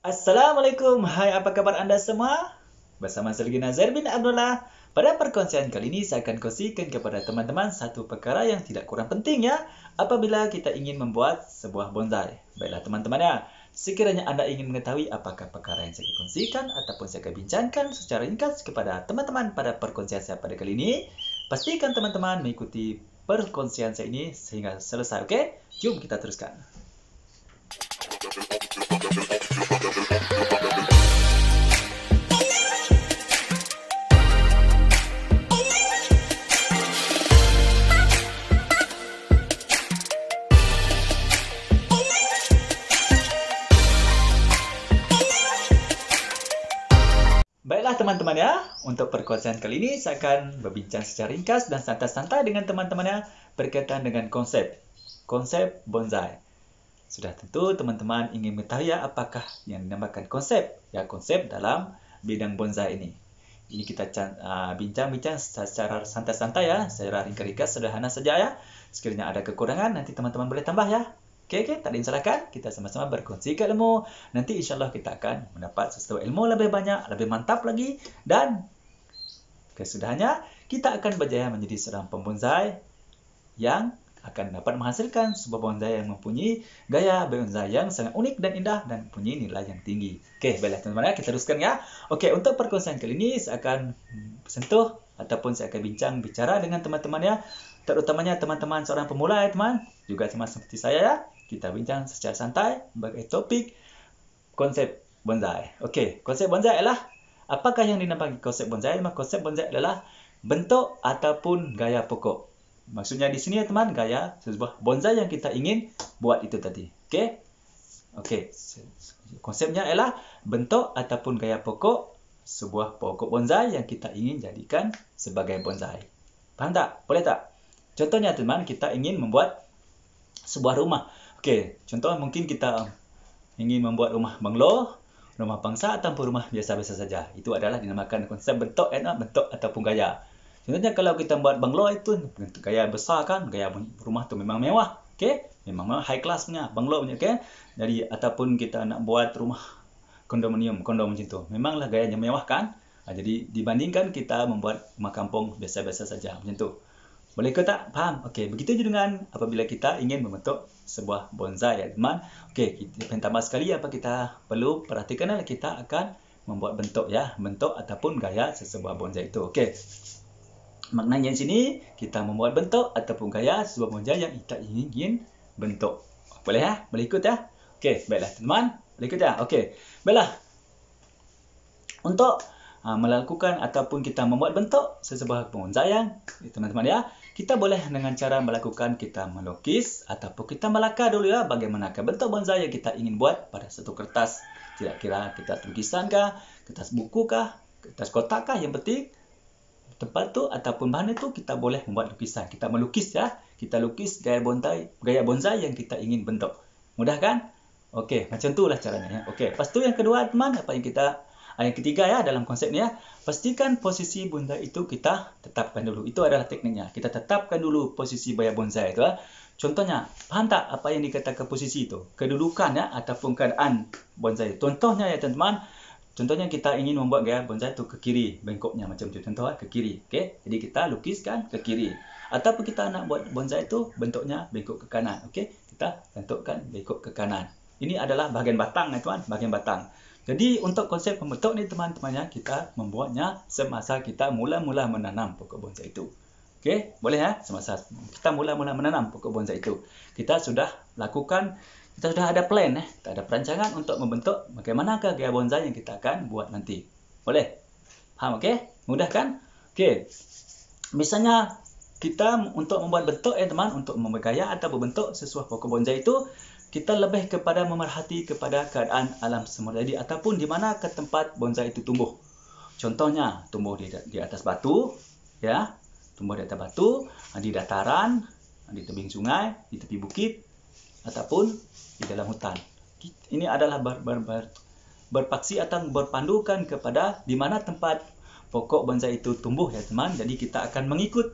Assalamualaikum. Hai, apa khabar anda semua? Bersama saya lagi Nazir bin Abdullah. Pada perkongsian kali ini, saya akan kongsikan kepada teman-teman satu perkara yang tidak kurang penting ya apabila kita ingin membuat sebuah bonsai. Baiklah teman-teman ya, sekiranya anda ingin mengetahui apakah perkara yang saya kongsikan ataupun saya akan bincangkan secara ringkas kepada teman-teman pada perkongsian saya pada kali ini, pastikan teman-teman mengikuti perkongsian saya ini sehingga selesai, oke? Okay? Jom kita teruskan. Baiklah teman-teman ya, untuk perkongsian kali ini saya akan berbincang secara ringkas dan santai-santai dengan teman temannya berkaitan dengan konsep konsep bonsai. Sudah tentu teman-teman ingin bertanya apakah yang dinamakan konsep. Ya, konsep dalam bidang bonsai ini. Ini kita ah, bincang-bincang secara santai-santai ya. Secara ringkas-ringkas sederhana saja ya. Sekiranya ada kekurangan, nanti teman-teman boleh tambah ya. Oke, okay, okay, tak ada Kita sama-sama berkongsi ke ilmu. Nanti insyaAllah kita akan mendapat sesuatu ilmu lebih banyak, lebih mantap lagi. Dan kesudahannya, kita akan berjaya menjadi seorang pembonsai yang akan dapat menghasilkan sebuah bonsai yang mempunyai gaya bonsai yang sangat unik dan indah dan mempunyai nilai yang tinggi. Okey, baiklah teman-teman, kita teruskan ya. Okey, untuk perkongsian kali ini saya akan sentuh ataupun saya akan bincang bicara dengan teman-teman ya. Terutamanya teman-teman seorang pemula ya teman, juga sama seperti saya ya. Kita bincang secara santai bagi topik konsep bonsai. Okey, konsep bonsai ialah apakah yang dinamakan konsep bonsai? Maka konsep bonsai adalah bentuk ataupun gaya pokok Maksudnya di sini ya teman, gaya sebuah bonsai yang kita ingin buat itu tadi. Okey? Okey. Konsepnya ialah bentuk ataupun gaya pokok sebuah pokok bonsai yang kita ingin jadikan sebagai bonsai. Faham tak? Boleh tak? Contohnya teman, kita ingin membuat sebuah rumah. Okey, contoh mungkin kita ingin membuat rumah banglo, rumah bangsa ataupun rumah biasa-biasa saja. Itu adalah dinamakan konsep bentuk, eh, bentuk ataupun gaya. Contohnya kalau kita buat banglo itu gaya besar kan, gaya rumah tu memang mewah. Okey, memang mewah, high class punya banglo punya okey. Jadi ataupun kita nak buat rumah kondominium, kondo macam tu. Memanglah gayanya mewah kan. Ah, jadi dibandingkan kita membuat rumah kampung biasa-biasa saja macam tu. Boleh ke tak? Faham? Okey, begitu juga dengan apabila kita ingin membentuk sebuah bonsai ya teman. Okey, kita yang tambah sekali apa kita perlu perhatikanlah kita akan membuat bentuk ya, bentuk ataupun gaya sesebuah bonsai itu. Okey maknanya di sini kita membuat bentuk ataupun gaya sebuah mojah yang kita ingin bentuk. Boleh ya? Boleh ikut ya? Okey, baiklah teman-teman. Boleh ikut ya? Okey. Baiklah. Untuk uh, melakukan ataupun kita membuat bentuk sesebuah bonsai yang teman-teman ya, kita boleh dengan cara melakukan kita melukis ataupun kita melaka dulu ya bagaimana bagaimanakah bentuk bonsai yang kita ingin buat pada satu kertas. Tidak kira kita lukisan kertas buku kah, kertas kotak kah yang penting tempat tu ataupun mana tu kita boleh membuat lukisan. Kita melukis ya. Kita lukis gaya bonsai, gaya bonsai yang kita ingin bentuk. Mudah kan? Okey, macam tu lah caranya. Ya. Okey, lepas tu yang kedua teman, apa yang kita ah, yang ketiga ya dalam konsep ni ya. Pastikan posisi bonsai itu kita tetapkan dulu. Itu adalah tekniknya. Kita tetapkan dulu posisi gaya bonsai itu ya. Contohnya, faham tak apa yang dikatakan posisi itu? Kedudukan ya ataupun keadaan bonsai. Contohnya ya teman-teman, Contohnya kita ingin membuat gaya bonsai tu ke kiri bengkoknya macam tu. Contoh eh, ke kiri. Okey. Jadi kita lukiskan ke kiri. Ataupun kita nak buat bonsai tu bentuknya bengkok ke kanan. Okey. Kita bentukkan bengkok ke kanan. Ini adalah bahagian batang ya tuan, bahagian batang. Jadi untuk konsep pembentuk ni teman temannya kita membuatnya semasa kita mula-mula menanam pokok bonsai itu. Okey, boleh ya? Semasa kita mula-mula menanam pokok bonsai itu. Kita sudah lakukan kita sudah ada plan eh, kita ada perancangan untuk membentuk bagaimanakah gaya bonsai yang kita akan buat nanti. Boleh? Paham oke? Okay? Mudah kan? Oke. Okay. Misalnya kita untuk membuat bentuk ya teman, untuk gaya atau membentuk sesuatu pokok bonsai itu, kita lebih kepada memerhati kepada keadaan alam semula jadi ataupun di mana ke tempat bonsai itu tumbuh. Contohnya tumbuh di di atas batu, ya, tumbuh di atas batu, di dataran, di tebing sungai, di tepi bukit, ataupun di dalam hutan. Ini adalah ber, ber, ber, berpaksi atau berpandukan kepada di mana tempat pokok bonsai itu tumbuh ya teman. Jadi kita akan mengikut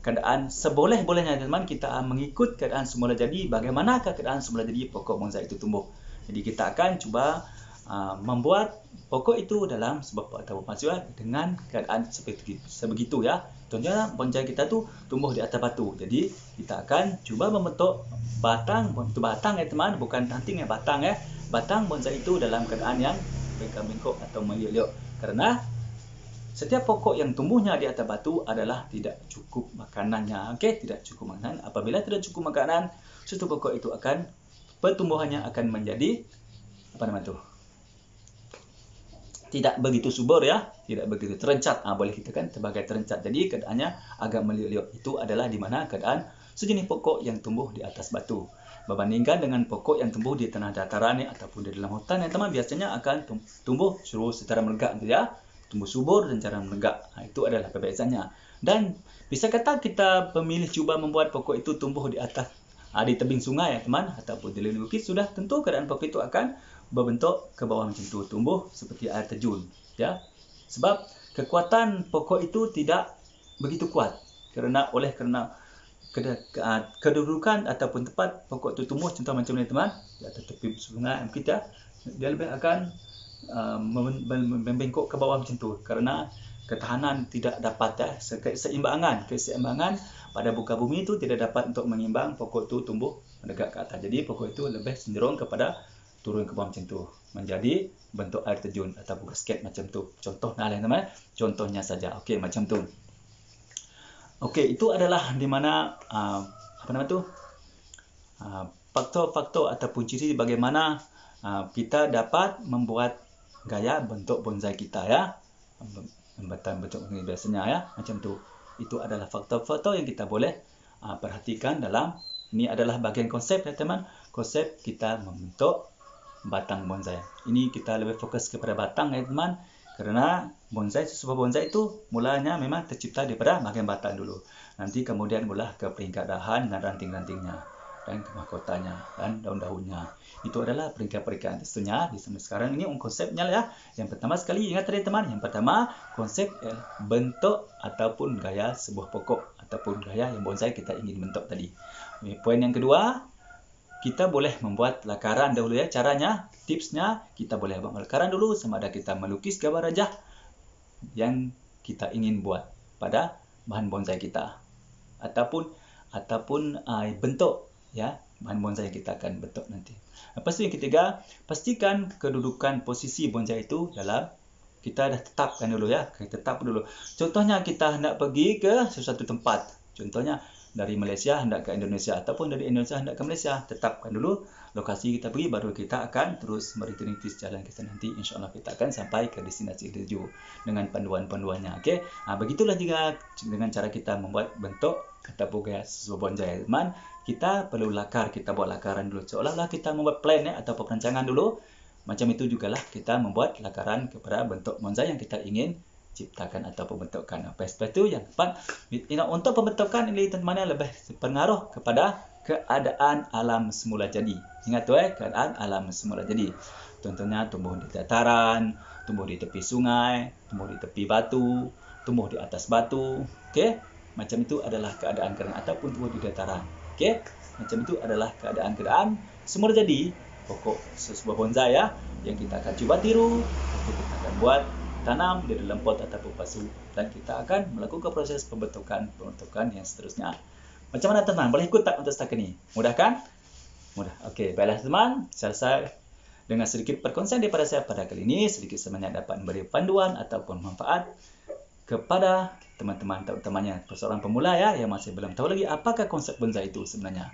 keadaan seboleh-bolehnya ya teman. Kita akan mengikut keadaan semula jadi bagaimanakah keadaan semula jadi pokok bonsai itu tumbuh. Jadi kita akan cuba uh, membuat pokok itu dalam sebab atau pasal dengan keadaan seperti sebegitu ya. Contohnya lah, bonsai kita tu tumbuh di atas batu. Jadi kita akan cuba memetuk batang itu batang ya teman, bukan ranting ya batang ya. Batang bonsai itu dalam keadaan yang bengkok atau meliuk-liuk. Karena setiap pokok yang tumbuhnya di atas batu adalah tidak cukup makanannya. Okey, tidak cukup makanan. Apabila tidak cukup makanan, setiap pokok itu akan pertumbuhannya akan menjadi apa nama tu? tidak begitu subur ya, tidak begitu terencat. Ah boleh kita kan sebagai terencat. Jadi keadaannya agak meliuk-liuk itu adalah di mana keadaan sejenis pokok yang tumbuh di atas batu. Berbandingkan dengan pokok yang tumbuh di tanah dataran ya, ataupun di dalam hutan yang teman biasanya akan tumbuh suruh secara melegak gitu ya. Tumbuh subur dan secara melegak. Ha, ah, itu adalah perbezaannya. Dan bisa kata kita pemilih cuba membuat pokok itu tumbuh di atas uh, di tebing sungai ya teman ataupun di lembu bukit sudah tentu keadaan pokok itu akan berbentuk ke bawah macam itu tumbuh seperti air terjun ya sebab kekuatan pokok itu tidak begitu kuat kerana oleh kerana ah, kedudukan ataupun tempat pokok itu tumbuh contoh macam ni teman di atas tepi sungai yang kita ya. dia lebih akan uh, membengkok ke bawah macam tu kerana ketahanan tidak dapat ya, keseimbangan keseimbangan pada buka bumi itu tidak dapat untuk mengimbang pokok itu tumbuh menegak ke atas jadi pokok itu lebih cenderung kepada turun ke bawah macam tu menjadi bentuk air terjun atau buka sket macam tu contoh nah eh? teman contohnya saja okey macam tu okey itu adalah di mana uh, apa nama tu uh, faktor-faktor ataupun ciri bagaimana uh, kita dapat membuat gaya bentuk bonsai kita ya jambatan bentuk ini biasanya ya macam tu itu adalah faktor-faktor yang kita boleh uh, perhatikan dalam ini adalah bahagian konsep ya teman konsep kita membentuk batang bonsai ini kita lebih fokus kepada batang ya teman kerana bonsai sebuah bonsai itu mulanya memang tercipta daripada bahagian batang dulu nanti kemudian mula ke peringkat dahan dan ranting-rantingnya dan mahkotanya dan daun-daunnya. Itu adalah peringkat-peringkat tentunya di sana sekarang ini konsepnya lah. Ya. Yang pertama sekali ingat tadi teman yang pertama konsep eh, bentuk ataupun gaya sebuah pokok ataupun gaya yang bonsai kita ingin bentuk tadi. Okay, poin yang kedua, kita boleh membuat lakaran dahulu ya caranya, tipsnya kita boleh buat lakaran dulu sama ada kita melukis gambar rajah yang kita ingin buat pada bahan bonsai kita ataupun ataupun uh, bentuk ya bahan bonsai yang kita akan betul nanti. Apa sih yang ketiga, pastikan kedudukan posisi bonsai itu dalam kita dah tetapkan dulu ya, kita tetap dulu. Contohnya kita nak pergi ke sesuatu tempat. Contohnya dari Malaysia hendak ke Indonesia ataupun dari Indonesia hendak ke Malaysia tetapkan dulu lokasi kita pergi baru kita akan terus meritinitis jalan kita nanti insyaAllah kita akan sampai ke destinasi tuju dengan panduan-panduannya okay? ha, ah, begitulah juga dengan cara kita membuat bentuk kata Pugaya Sobon Jaiman kita perlu lakar kita buat lakaran dulu seolah-olah kita membuat plan ya, atau perancangan dulu macam itu jugalah kita membuat lakaran kepada bentuk monza yang kita ingin ciptakan atau pembentukan. Apa sebab itu yang keempat, you untuk pembentukan ini mana lebih pengaruh kepada keadaan alam semula jadi. Ingat tu eh, keadaan alam semula jadi. Contohnya ah, tumbuh di dataran, tumbuh di tepi sungai, tumbuh di tepi batu, tumbuh di atas batu. Okey, macam itu adalah keadaan kerana ataupun tumbuh di dataran. Okey, macam itu adalah keadaan keadaan semula jadi pokok sebuah bonsai ya yang kita akan cuba tiru atau kita akan buat tanam di dalam pot ataupun pasu dan kita akan melakukan proses pembentukan pembentukan yang seterusnya. Macam mana teman? Boleh ikut tak untuk setakat ini? Mudah kan? Mudah. Okey, baiklah teman. Selesai dengan sedikit perkongsian daripada saya pada kali ini. Sedikit semanya dapat memberi panduan ataupun manfaat kepada teman-teman atau temannya, persoalan pemula ya yang masih belum tahu lagi apakah konsep bonsai itu sebenarnya.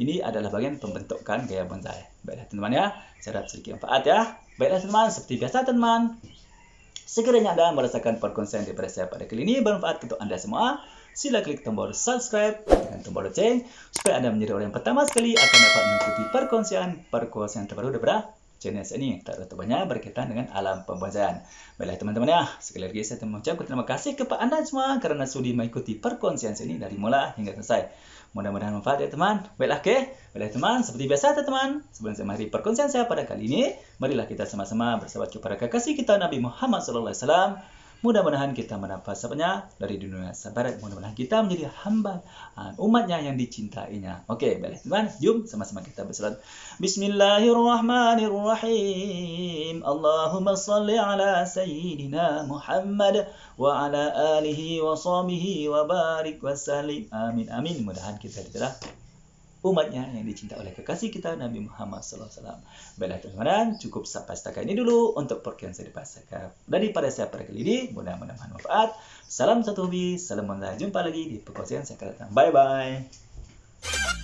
Ini adalah bagian pembentukan gaya bonsai. Baiklah teman-teman ya. Saya harap sedikit manfaat ya. Baiklah teman, seperti biasa teman. -teman. Sekiranya anda merasakan perkongsian daripada saya pada kali ini bermanfaat untuk anda semua, sila klik tombol subscribe dan tombol lonceng supaya anda menjadi orang yang pertama sekali akan dapat mengikuti perkongsian-perkongsian terbaru daripada jenis ini terutamanya berkaitan dengan alam pembelajaran. Baiklah teman-teman ya, sekali lagi saya mengucapkan terima kasih kepada anda semua kerana sudi mengikuti perkongsian ini dari mula hingga selesai. Mudah-mudahan bermanfaat ya teman. Baiklah ke, baiklah teman, seperti biasa teman, sebelum saya mari perkongsian saya pada kali ini, marilah kita sama-sama bersabat kepada kekasih kita Nabi Muhammad SAW. Mudah-mudahan kita mendapat sepenuhnya dari dunia sabarat. Mudah-mudahan kita menjadi hamba ah, umatnya yang dicintainya. Okey, boleh. baiklah teman Jom sama-sama kita bersalat. Bismillahirrahmanirrahim. Allahumma salli ala Sayyidina Muhammad wa ala alihi wa sahbihi wa barik wa salim. Amin, amin. Mudah-mudahan kita diterah umatnya yang dicinta oleh kekasih kita Nabi Muhammad sallallahu alaihi wasallam. Baiklah teman-teman, cukup sampai setakat ini dulu untuk perkenalan saya daripada saya. pada saya pada kali ini, mudah-mudahan bermanfaat. Salam satu hobi, salam mula jumpa lagi di perkongsian saya akan datang. Bye bye.